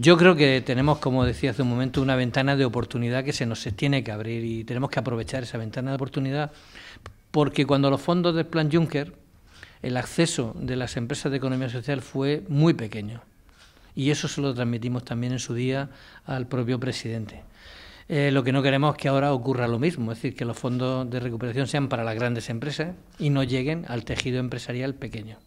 Yo creo que tenemos, como decía hace un momento, una ventana de oportunidad que se nos tiene que abrir y tenemos que aprovechar esa ventana de oportunidad porque cuando los fondos del Plan Juncker, el acceso de las empresas de economía social fue muy pequeño y eso se lo transmitimos también en su día al propio presidente. Eh, lo que no queremos es que ahora ocurra lo mismo, es decir, que los fondos de recuperación sean para las grandes empresas y no lleguen al tejido empresarial pequeño.